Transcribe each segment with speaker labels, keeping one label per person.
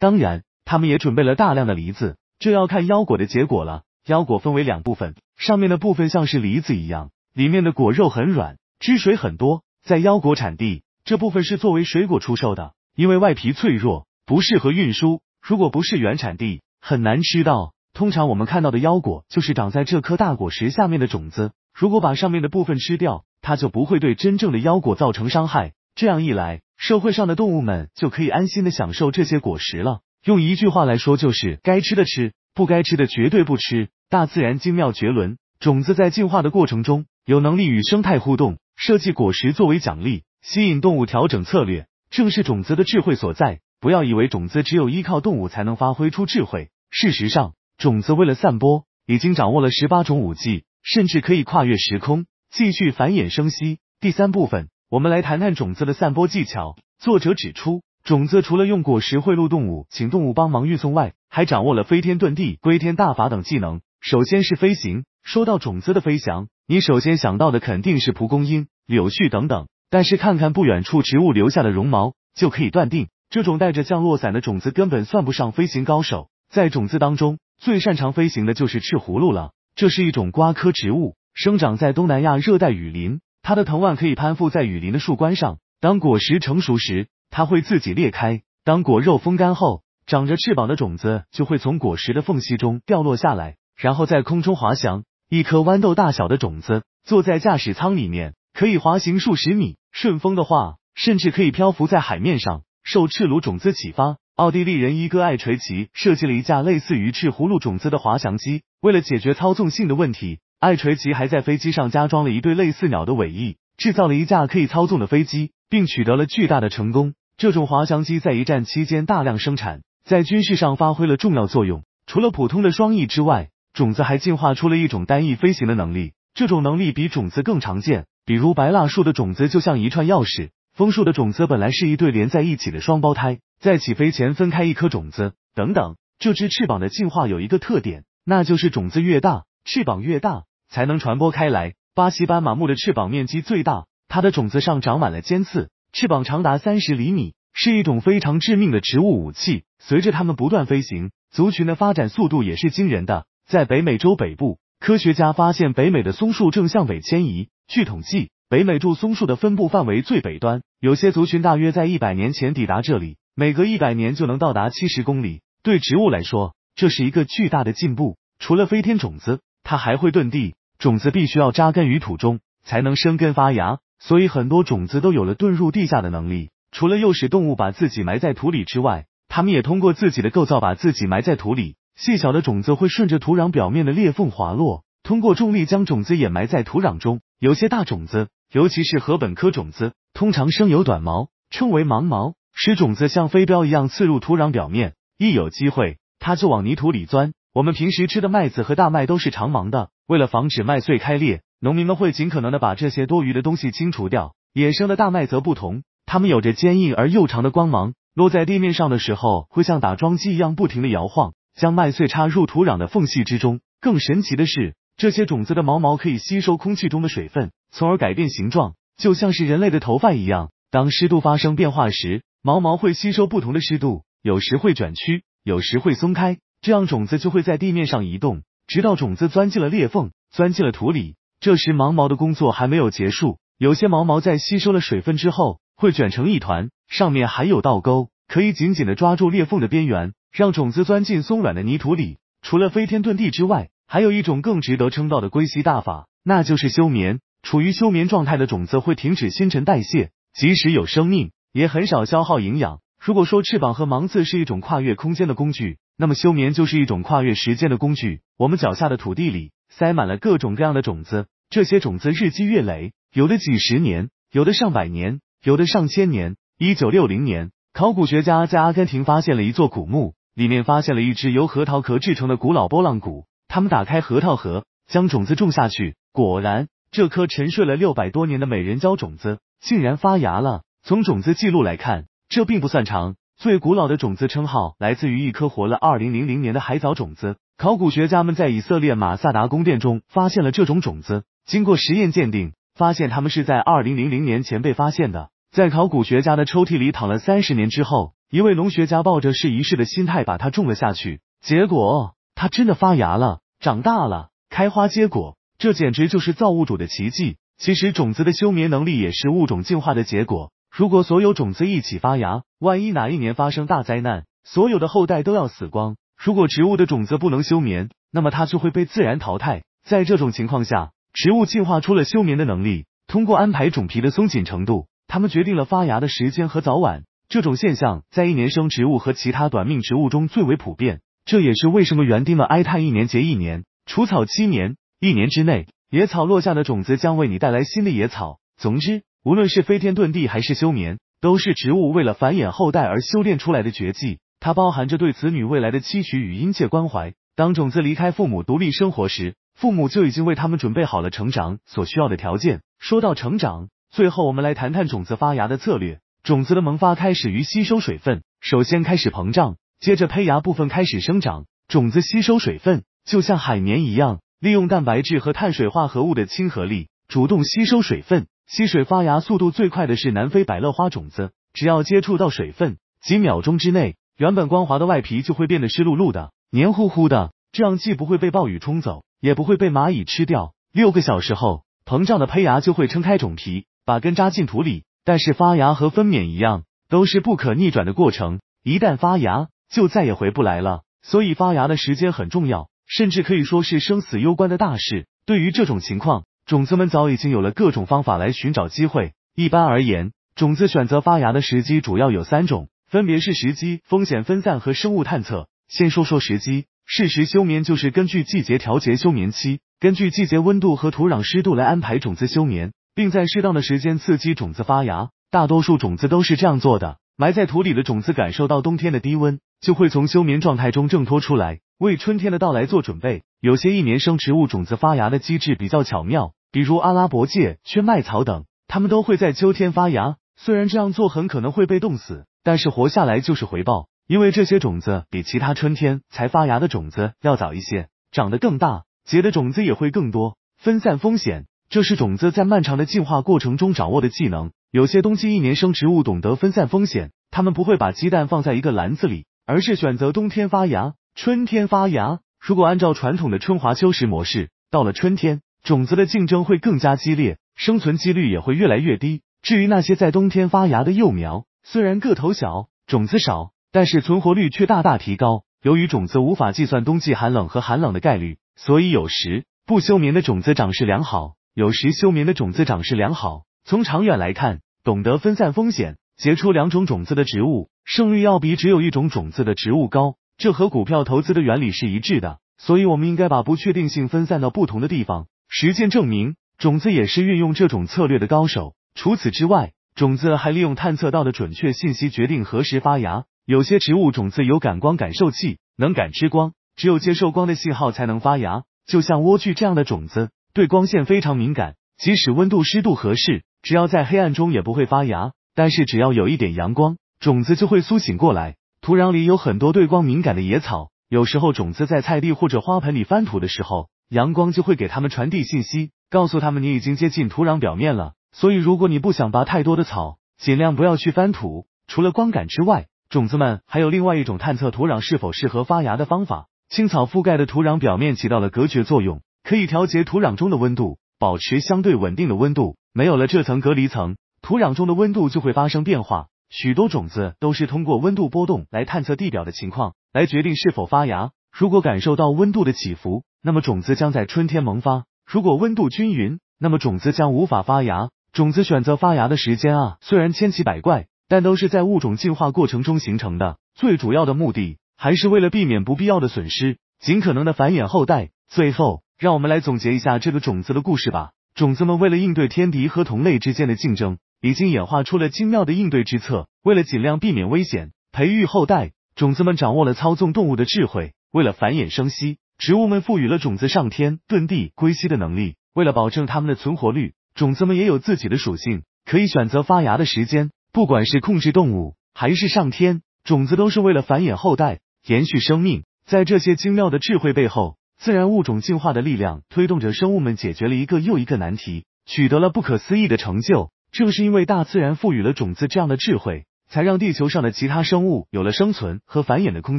Speaker 1: 当然，他们也准备了大量的梨子，这要看腰果的结果了。腰果分为两部分，上面的部分像是梨子一样，里面的果肉很软，汁水很多。在腰果产地，这部分是作为水果出售的，因为外皮脆弱，不适合运输。如果不是原产地，很难吃到。通常我们看到的腰果，就是长在这颗大果实下面的种子。如果把上面的部分吃掉，它就不会对真正的腰果造成伤害。这样一来。社会上的动物们就可以安心的享受这些果实了。用一句话来说，就是该吃的吃，不该吃的绝对不吃。大自然精妙绝伦，种子在进化的过程中，有能力与生态互动，设计果实作为奖励，吸引动物调整策略，正是种子的智慧所在。不要以为种子只有依靠动物才能发挥出智慧，事实上，种子为了散播，已经掌握了十八种武器，甚至可以跨越时空，继续繁衍生息。第三部分。我们来谈谈种子的散播技巧。作者指出，种子除了用果实贿赂动物，请动物帮忙运送外，还掌握了飞天遁地、归天大法等技能。首先是飞行。说到种子的飞翔，你首先想到的肯定是蒲公英、柳絮等等。但是看看不远处植物留下的绒毛，就可以断定，这种带着降落伞的种子根本算不上飞行高手。在种子当中，最擅长飞行的就是赤葫芦了。这是一种瓜科植物，生长在东南亚热带雨林。它的藤蔓可以攀附在雨林的树冠上，当果实成熟时，它会自己裂开。当果肉风干后，长着翅膀的种子就会从果实的缝隙中掉落下来，然后在空中滑翔。一颗豌豆大小的种子坐在驾驶舱里面，可以滑行数十米，顺风的话，甚至可以漂浮在海面上。受赤鲁种子启发，奥地利人伊戈艾垂奇设计了一架类似于赤葫芦种子的滑翔机。为了解决操纵性的问题。爱垂奇还在飞机上加装了一对类似鸟的尾翼，制造了一架可以操纵的飞机，并取得了巨大的成功。这种滑翔机在一战期间大量生产，在军事上发挥了重要作用。除了普通的双翼之外，种子还进化出了一种单翼飞行的能力。这种能力比种子更常见，比如白蜡树的种子就像一串钥匙，枫树的种子本来是一对连在一起的双胞胎，在起飞前分开一颗种子等等。这只翅膀的进化有一个特点，那就是种子越大，翅膀越大。才能传播开来。巴西斑马木的翅膀面积最大，它的种子上长满了尖刺，翅膀长达三十厘米，是一种非常致命的植物武器。随着它们不断飞行，族群的发展速度也是惊人的。在北美洲北部，科学家发现北美的松树正向北迁移。据统计，北美住松树的分布范围最北端，有些族群大约在一百年前抵达这里，每隔一百年就能到达七十公里。对植物来说，这是一个巨大的进步。除了飞天种子，它还会遁地。种子必须要扎根于土中，才能生根发芽，所以很多种子都有了遁入地下的能力。除了诱使动物把自己埋在土里之外，它们也通过自己的构造把自己埋在土里。细小的种子会顺着土壤表面的裂缝滑落，通过重力将种子掩埋在土壤中。有些大种子，尤其是禾本科种子，通常生有短毛，称为芒毛，使种子像飞镖一样刺入土壤表面。一有机会，它就往泥土里钻。我们平时吃的麦子和大麦都是长芒的，为了防止麦穗开裂，农民们会尽可能的把这些多余的东西清除掉。野生的大麦则不同，它们有着坚硬而又长的光芒，落在地面上的时候会像打桩机一样不停的摇晃，将麦穗插入土壤的缝隙之中。更神奇的是，这些种子的毛毛可以吸收空气中的水分，从而改变形状，就像是人类的头发一样。当湿度发生变化时，毛毛会吸收不同的湿度，有时会卷曲，有时会松开。这样种子就会在地面上移动，直到种子钻进了裂缝，钻进了土里。这时毛毛的工作还没有结束，有些毛毛在吸收了水分之后会卷成一团，上面还有倒钩，可以紧紧的抓住裂缝的边缘，让种子钻进松软的泥土里。除了飞天遁地之外，还有一种更值得称道的归息大法，那就是休眠。处于休眠状态的种子会停止新陈代谢，即使有生命也很少消耗营养。如果说翅膀和芒刺是一种跨越空间的工具。那么休眠就是一种跨越时间的工具。我们脚下的土地里塞满了各种各样的种子，这些种子日积月累，有的几十年，有的上百年，有的上千年。一九六零年，考古学家在阿根廷发现了一座古墓，里面发现了一只由核桃壳制成的古老波浪鼓。他们打开核桃核，将种子种下去，果然，这颗沉睡了六百多年的美人蕉种子竟然发芽了。从种子记录来看，这并不算长。最古老的种子称号来自于一颗活了二零零零年的海藻种子。考古学家们在以色列马萨达宫殿中发现了这种种子。经过实验鉴定，发现它们是在二零零零年前被发现的。在考古学家的抽屉里躺了三十年之后，一位农学家抱着试一试的心态把它种了下去。结果，它真的发芽了，长大了，开花结果。这简直就是造物主的奇迹。其实，种子的休眠能力也是物种进化的结果。如果所有种子一起发芽，万一哪一年发生大灾难，所有的后代都要死光。如果植物的种子不能休眠，那么它就会被自然淘汰。在这种情况下，植物进化出了休眠的能力，通过安排种皮的松紧程度，它们决定了发芽的时间和早晚。这种现象在一年生植物和其他短命植物中最为普遍。这也是为什么园丁们哀叹一年结一年，除草七年，一年之内，野草落下的种子将为你带来新的野草。总之，无论是飞天遁地还是休眠。都是植物为了繁衍后代而修炼出来的绝技，它包含着对子女未来的期许与殷切关怀。当种子离开父母独立生活时，父母就已经为他们准备好了成长所需要的条件。说到成长，最后我们来谈谈种子发芽的策略。种子的萌发开始于吸收水分，首先开始膨胀，接着胚芽部分开始生长。种子吸收水分就像海绵一样，利用蛋白质和碳水化合物的亲和力，主动吸收水分。吸水发芽速度最快的是南非百乐花种子，只要接触到水分，几秒钟之内，原本光滑的外皮就会变得湿漉漉的、黏糊糊的，这样既不会被暴雨冲走，也不会被蚂蚁吃掉。六个小时后，膨胀的胚芽就会撑开种皮，把根扎进土里。但是发芽和分娩一样，都是不可逆转的过程，一旦发芽，就再也回不来了。所以发芽的时间很重要，甚至可以说是生死攸关的大事。对于这种情况，种子们早已经有了各种方法来寻找机会。一般而言，种子选择发芽的时机主要有三种，分别是时机、风险分散和生物探测。先说说时机，适时休眠就是根据季节调节休眠期，根据季节温度和土壤湿度来安排种子休眠，并在适当的时间刺激种子发芽。大多数种子都是这样做的。埋在土里的种子感受到冬天的低温，就会从休眠状态中挣脱出来，为春天的到来做准备。有些一年生植物种子发芽的机制比较巧妙。比如阿拉伯芥、缺麦草等，它们都会在秋天发芽。虽然这样做很可能会被冻死，但是活下来就是回报，因为这些种子比其他春天才发芽的种子要早一些，长得更大，结的种子也会更多，分散风险。这是种子在漫长的进化过程中掌握的技能。有些冬季一年生植物懂得分散风险，它们不会把鸡蛋放在一个篮子里，而是选择冬天发芽、春天发芽。如果按照传统的春华秋实模式，到了春天。种子的竞争会更加激烈，生存几率也会越来越低。至于那些在冬天发芽的幼苗，虽然个头小，种子少，但是存活率却大大提高。由于种子无法计算冬季寒冷和寒冷的概率，所以有时不休眠的种子长势良好，有时休眠的种子长势良好。从长远来看，懂得分散风险、结出两种种子的植物胜率要比只有一种种子的植物高。这和股票投资的原理是一致的，所以我们应该把不确定性分散到不同的地方。实践证明，种子也是运用这种策略的高手。除此之外，种子还利用探测到的准确信息决定何时发芽。有些植物种子有感光感受器，能感知光，只有接受光的信号才能发芽。就像莴苣这样的种子，对光线非常敏感，即使温度湿度合适，只要在黑暗中也不会发芽。但是只要有一点阳光，种子就会苏醒过来。土壤里有很多对光敏感的野草，有时候种子在菜地或者花盆里翻土的时候。阳光就会给他们传递信息，告诉他们你已经接近土壤表面了。所以，如果你不想拔太多的草，尽量不要去翻土。除了光感之外，种子们还有另外一种探测土壤是否适合发芽的方法。青草覆盖的土壤表面起到了隔绝作用，可以调节土壤中的温度，保持相对稳定的温度。没有了这层隔离层，土壤中的温度就会发生变化。许多种子都是通过温度波动来探测地表的情况，来决定是否发芽。如果感受到温度的起伏。那么种子将在春天萌发。如果温度均匀，那么种子将无法发芽。种子选择发芽的时间啊，虽然千奇百怪，但都是在物种进化过程中形成的。最主要的目的还是为了避免不必要的损失，尽可能的繁衍后代。最后，让我们来总结一下这个种子的故事吧。种子们为了应对天敌和同类之间的竞争，已经演化出了精妙的应对之策。为了尽量避免危险，培育后代，种子们掌握了操纵动物的智慧。为了繁衍生息。植物们赋予了种子上天、遁地、归西的能力。为了保证它们的存活率，种子们也有自己的属性，可以选择发芽的时间。不管是控制动物，还是上天，种子都是为了繁衍后代、延续生命。在这些精妙的智慧背后，自然物种进化的力量推动着生物们解决了一个又一个难题，取得了不可思议的成就。正是因为大自然赋予了种子这样的智慧，才让地球上的其他生物有了生存和繁衍的空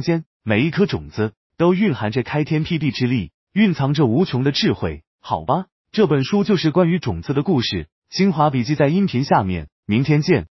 Speaker 1: 间。每一颗种子。都蕴含着开天辟地之力，蕴藏着无穷的智慧。好吧，这本书就是关于种子的故事。精华笔记在音频下面。明天见。